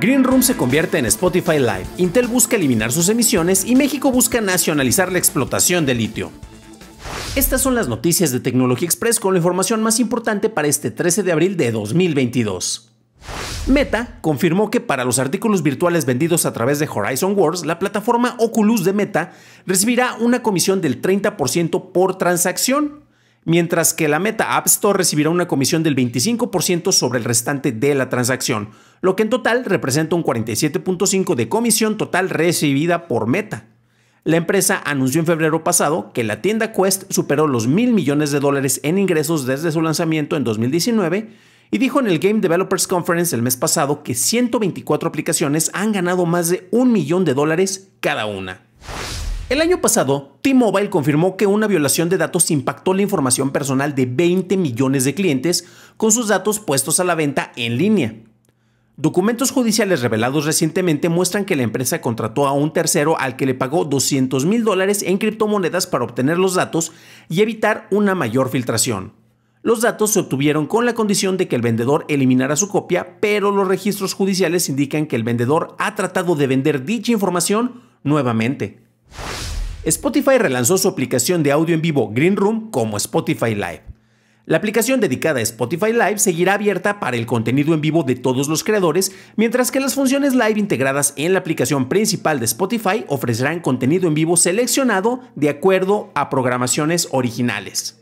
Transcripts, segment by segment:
Green Room se convierte en Spotify Live, Intel busca eliminar sus emisiones y México busca nacionalizar la explotación de litio. Estas son las noticias de Tecnología Express con la información más importante para este 13 de abril de 2022. Meta confirmó que para los artículos virtuales vendidos a través de Horizon Worlds, la plataforma Oculus de Meta recibirá una comisión del 30% por transacción, mientras que la Meta App Store recibirá una comisión del 25% sobre el restante de la transacción, lo que en total representa un 47.5% de comisión total recibida por Meta. La empresa anunció en febrero pasado que la tienda Quest superó los mil millones de dólares en ingresos desde su lanzamiento en 2019 y dijo en el Game Developers Conference el mes pasado que 124 aplicaciones han ganado más de un millón de dólares cada una. El año pasado, T-Mobile confirmó que una violación de datos impactó la información personal de 20 millones de clientes con sus datos puestos a la venta en línea. Documentos judiciales revelados recientemente muestran que la empresa contrató a un tercero al que le pagó 200 mil dólares en criptomonedas para obtener los datos y evitar una mayor filtración. Los datos se obtuvieron con la condición de que el vendedor eliminara su copia, pero los registros judiciales indican que el vendedor ha tratado de vender dicha información nuevamente. Spotify relanzó su aplicación de audio en vivo Green Room como Spotify Live. La aplicación dedicada a Spotify Live seguirá abierta para el contenido en vivo de todos los creadores, mientras que las funciones live integradas en la aplicación principal de Spotify ofrecerán contenido en vivo seleccionado de acuerdo a programaciones originales.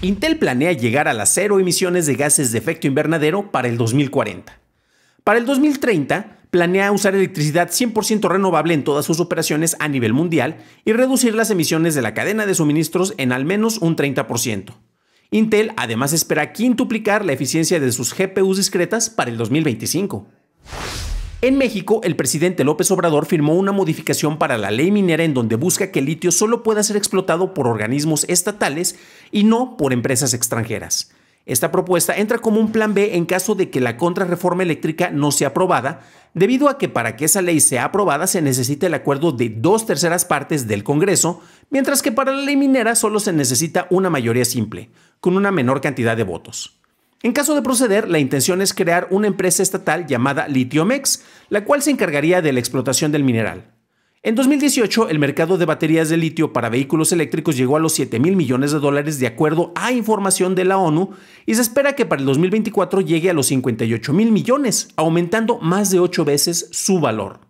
Intel planea llegar a las cero emisiones de gases de efecto invernadero para el 2040. Para el 2030, planea usar electricidad 100% renovable en todas sus operaciones a nivel mundial y reducir las emisiones de la cadena de suministros en al menos un 30%. Intel además espera quintuplicar la eficiencia de sus GPUs discretas para el 2025. En México, el presidente López Obrador firmó una modificación para la ley minera en donde busca que el litio solo pueda ser explotado por organismos estatales y no por empresas extranjeras. Esta propuesta entra como un plan B en caso de que la contrarreforma eléctrica no sea aprobada debido a que para que esa ley sea aprobada se necesita el acuerdo de dos terceras partes del Congreso, mientras que para la ley minera solo se necesita una mayoría simple, con una menor cantidad de votos. En caso de proceder, la intención es crear una empresa estatal llamada Litiomex, la cual se encargaría de la explotación del mineral. En 2018, el mercado de baterías de litio para vehículos eléctricos llegó a los 7 mil millones de dólares de acuerdo a información de la ONU y se espera que para el 2024 llegue a los 58 mil millones, aumentando más de 8 veces su valor.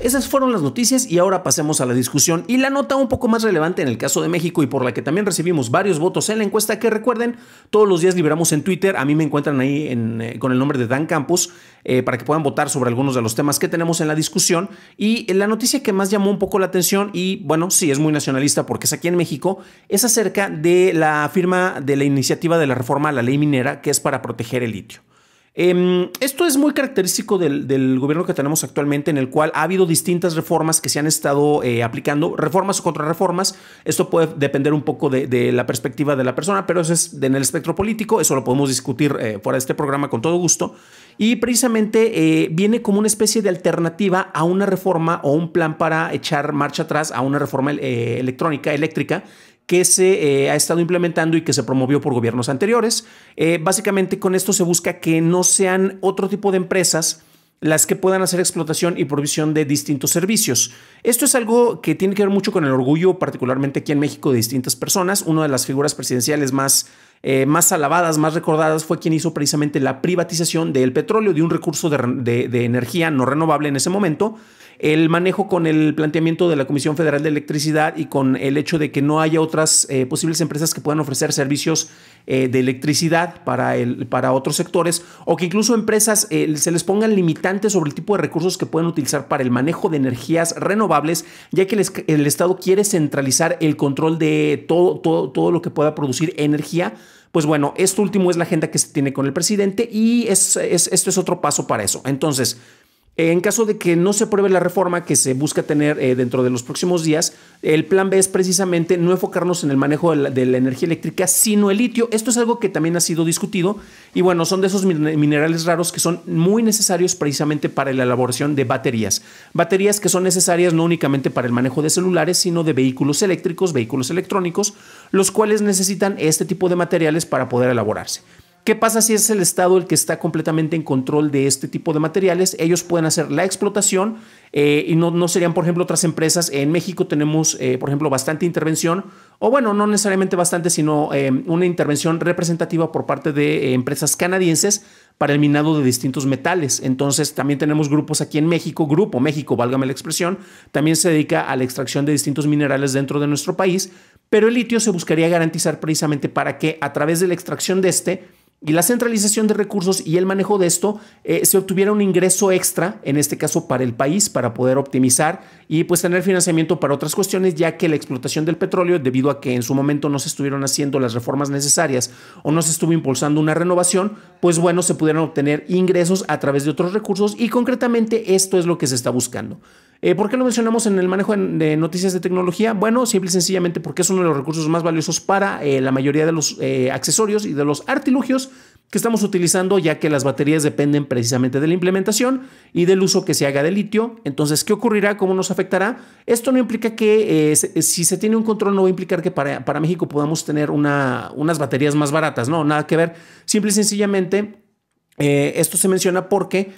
Esas fueron las noticias y ahora pasemos a la discusión y la nota un poco más relevante en el caso de México y por la que también recibimos varios votos en la encuesta que recuerden, todos los días liberamos en Twitter, a mí me encuentran ahí en, eh, con el nombre de Dan Campos eh, para que puedan votar sobre algunos de los temas que tenemos en la discusión y la noticia que más llamó un poco la atención y bueno, sí, es muy nacionalista porque es aquí en México, es acerca de la firma de la iniciativa de la reforma a la ley minera que es para proteger el litio. Em, esto es muy característico del, gobierno que tenemos actualmente, en el cual ha habido distintas reformas que se han estado eh, aplicando, reformas o contrarreformas. Esto puede depender un poco de, la perspectiva de la persona, pero eso es en el espectro político. Eso lo podemos discutir eh, fuera de este programa con todo gusto. Y precisamente eh, viene como una especie de alternativa a una reforma o un plan para echar marcha atrás a una reforma electrónica, eléctrica, que se eh, ha estado implementando y que se promovió por gobiernos anteriores. Eh, básicamente con esto se busca que no sean otro tipo de empresas las que puedan hacer explotación y provisión de distintos servicios. Esto es algo que tiene que ver mucho con el orgullo, particularmente aquí en México, de distintas personas. Una de las figuras presidenciales más, eh, más alabadas, más recordadas, fue quien hizo precisamente la privatización del petróleo, de un recurso de energía no renovable en ese momento, el manejo con el planteamiento de la Comisión Federal de Electricidad y con el hecho de que no haya otras eh, posibles empresas que puedan ofrecer servicios eh, de electricidad para, el, para otros sectores o que incluso empresas eh, se les pongan limitantes sobre el tipo de recursos que pueden utilizar para el manejo de energías renovables, ya que el, Estado quiere centralizar el control de todo, todo, todo lo que pueda producir energía pues bueno, esto último es la agenda que se tiene con el presidente y es, esto es otro paso para eso. Entonces, en caso de que no se apruebe la reforma que se busca tener eh, dentro de los próximos días, el plan B es precisamente no enfocarnos en el manejo de la, de la, energía eléctrica, sino el litio. Esto es algo que también ha sido discutido y bueno, son de esos minerales raros que son muy necesarios precisamente para la elaboración de baterías. Baterías que son necesarias no únicamente para el manejo de celulares, sino de vehículos eléctricos, vehículos electrónicos, los cuales necesitan este tipo de materiales para poder elaborarse. ¿Qué pasa si es el Estado el que está completamente en control de este tipo de materiales? Ellos pueden hacer la explotación eh, y no, no, serían, por ejemplo, otras empresas. En México tenemos, eh, por ejemplo, bastante intervención, o bueno, no necesariamente bastante, sino eh, una intervención representativa por parte de empresas canadienses para el minado de distintos metales. Entonces, también tenemos grupos aquí en México, Grupo México, válgame la expresión, también se dedica a la extracción de distintos minerales dentro de nuestro país, pero el litio se buscaría garantizar precisamente para que a través de la extracción de este, y la centralización de recursos y el manejo de esto eh, se obtuviera un ingreso extra, en este caso para el país, para poder optimizar y pues tener financiamiento para otras cuestiones, ya que la explotación del petróleo, debido a que en su momento no se estuvieron haciendo las reformas necesarias o no se estuvo impulsando una renovación, pues bueno, se pudieran obtener ingresos a través de otros recursos y concretamente esto es lo que se está buscando. Eh, ¿Por qué lo mencionamos en el manejo de noticias de tecnología? Bueno, simple y sencillamente porque es uno de los recursos más valiosos para eh, la mayoría de los eh, accesorios y de los artilugios que estamos utilizando, ya que las baterías dependen precisamente de la implementación y del uso que se haga de litio. Entonces, ¿qué ocurrirá? ¿Cómo nos afectará? Esto no implica que si se tiene un control no va a implicar que para, México podamos tener unas baterías más baratas, no, nada que ver. Simple y sencillamente, esto se menciona porque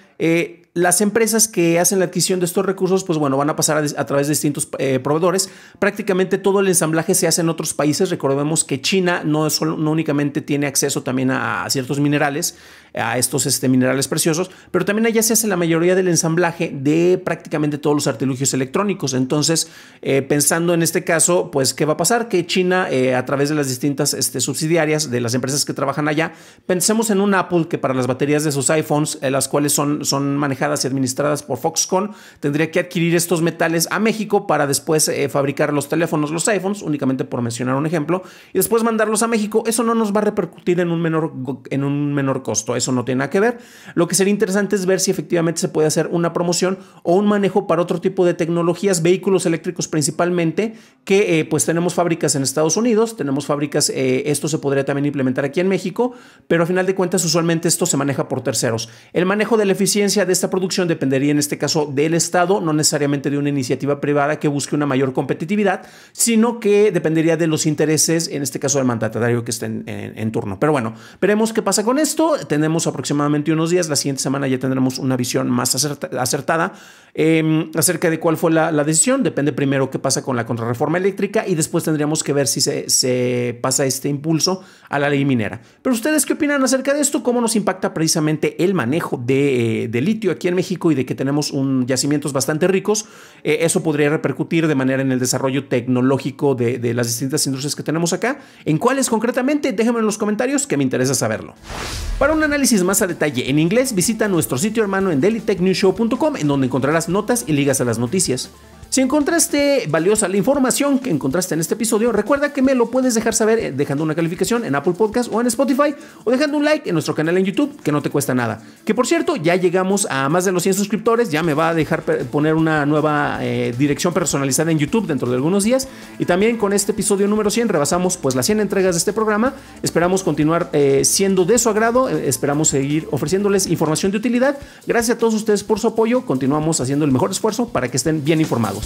las empresas que hacen la adquisición de estos recursos, pues bueno, van a pasar a, través de distintos eh, proveedores. Prácticamente todo el ensamblaje se hace en otros países. Recordemos que China no, solo, no únicamente tiene acceso también a, ciertos minerales, a estos este, minerales preciosos, pero también allá se hace la mayoría del ensamblaje de prácticamente todos los artilugios electrónicos. Entonces, eh, pensando en este caso, pues, ¿qué va a pasar? Que China, eh, a través de las distintas este, subsidiarias de las empresas que trabajan allá, pensemos en un Apple que para las baterías de sus iPhones, las cuales son, son manejadas y administradas por Foxconn, tendría que adquirir estos metales a México para después eh, fabricar los teléfonos, los iPhones, únicamente por mencionar un ejemplo, y después mandarlos a México. Eso no nos va a repercutir en un menor, en un menor costo, eso no tiene nada que ver. Lo que sería interesante es ver si efectivamente se puede hacer una promoción o un manejo para otro tipo de tecnologías, vehículos eléctricos principalmente, que eh, pues tenemos fábricas en Estados Unidos, tenemos fábricas, eh, esto se podría también implementar aquí en México, pero a final de cuentas usualmente esto se maneja por terceros. El manejo de la eficiencia de esta producción dependería en este caso del Estado, no necesariamente de una iniciativa privada que busque una mayor competitividad, sino que dependería de los intereses, en este caso del mandatario que está en, turno. Pero bueno, veremos qué pasa con esto. Tenemos aproximadamente unos días, la siguiente semana ya tendremos una visión más acertada em, acerca de cuál fue la, decisión. Depende primero qué pasa con la contrarreforma eléctrica y después tendríamos que ver si se, pasa este impulso a la ley minera. Pero ustedes qué opinan acerca de esto, cómo nos impacta precisamente el manejo de eh, litio aquí en México y de que tenemos un, yacimientos bastante ricos, eh, eso podría repercutir de manera en el desarrollo tecnológico de, de las distintas industrias que tenemos acá. ¿En cuáles concretamente? Déjenme en los comentarios que me interesa saberlo. Para un análisis más a detalle en inglés, visita nuestro sitio hermano en dailytechnewshow.com en donde encontrarás notas y ligas a las noticias. Si encontraste valiosa la información que encontraste en este episodio, recuerda que me lo puedes dejar saber eh, dejando una calificación en Apple Podcast o en Spotify o dejando un like en nuestro canal en YouTube, que no te cuesta nada. Que por cierto, ya llegamos a más de los 100 suscriptores, ya me va a dejar poner una nueva eh, dirección personalizada en YouTube dentro de algunos días. Y también con este episodio número 100 rebasamos pues las 100 entregas de este programa. Esperamos continuar eh, siendo de su agrado, esperamos seguir ofreciéndoles información de utilidad. Gracias a todos ustedes por su apoyo, continuamos haciendo el mejor esfuerzo para que estén bien informados.